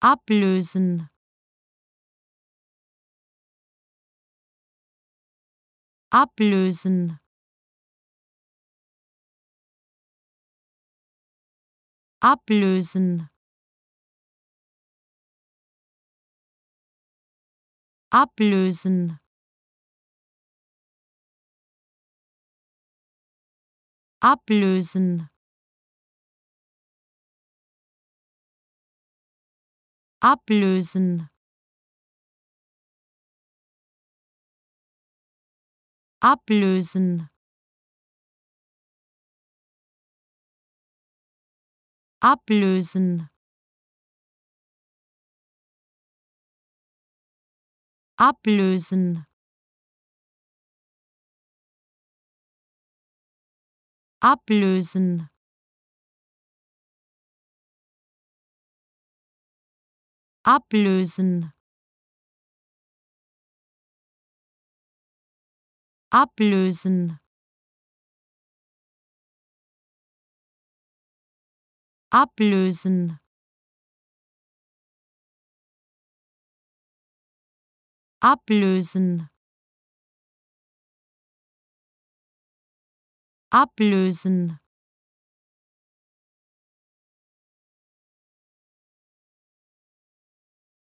ablösen ablösen ablösen ablösen ablösen ablösen ablösen ablösen ablösen ablösen ablösen ablösen ablösen ablösen ablösen